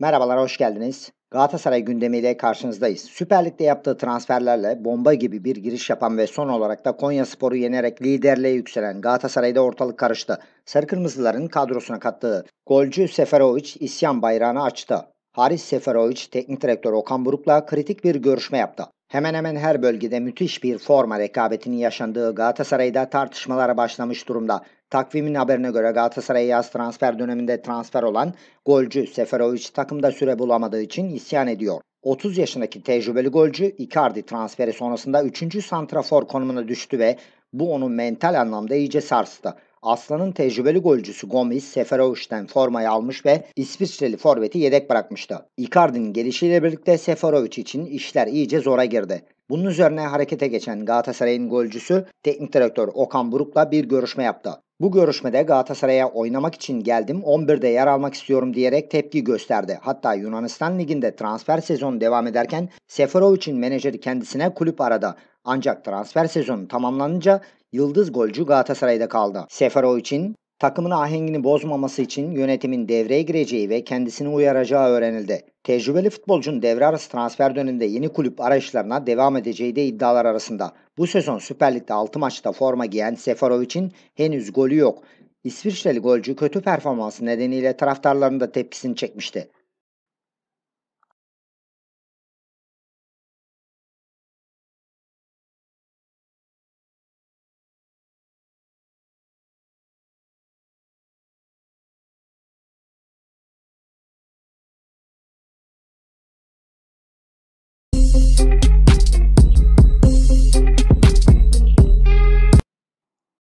Merhabalar, hoş geldiniz. Galatasaray gündemiyle karşınızdayız. Süper Lig'de yaptığı transferlerle bomba gibi bir giriş yapan ve son olarak da Konya Sporu yenerek liderliğe yükselen Galatasaray'da ortalık karıştı. Sarı Kırmızıların kadrosuna kattığı golcü Seferovic isyan bayrağını açtı. Haris Seferovic teknik direktör Okan Buruk'la kritik bir görüşme yaptı. Hemen hemen her bölgede müthiş bir forma rekabetinin yaşandığı Galatasaray'da tartışmalara başlamış durumda. Takvimin haberine göre Galatasaray yaz transfer döneminde transfer olan golcü Seferovic takımda süre bulamadığı için isyan ediyor. 30 yaşındaki tecrübeli golcü Icardi transferi sonrasında 3. santrafor konumuna düştü ve bu onu mental anlamda iyice sarstı. Aslan'ın tecrübeli golcüsü Gomis Seferovic'den formayı almış ve İsviçreli forveti yedek bırakmıştı. Icardi'nin gelişiyle birlikte Seferovic için işler iyice zora girdi. Bunun üzerine harekete geçen Galatasaray'ın golcüsü teknik direktör Okan Buruk'la bir görüşme yaptı. Bu görüşmede Galatasaray'a oynamak için geldim 11'de yer almak istiyorum diyerek tepki gösterdi. Hatta Yunanistan Ligi'nde transfer sezonu devam ederken Seferovic'in menajeri kendisine kulüp aradı. Ancak transfer sezonu tamamlanınca yıldız golcü Galatasaray'da kaldı. Seferovic'in Takımın ahengini bozmaması için yönetimin devreye gireceği ve kendisini uyaracağı öğrenildi. Tecrübeli futbolcunun devre arası transfer döneminde yeni kulüp arayışlarına devam edeceği de iddialar arasında. Bu sezon Süper Lig'de 6 maçta forma giyen Seferovic'in henüz golü yok. İsviçreli golcü kötü performansı nedeniyle taraftarlarının da tepkisini çekmişti.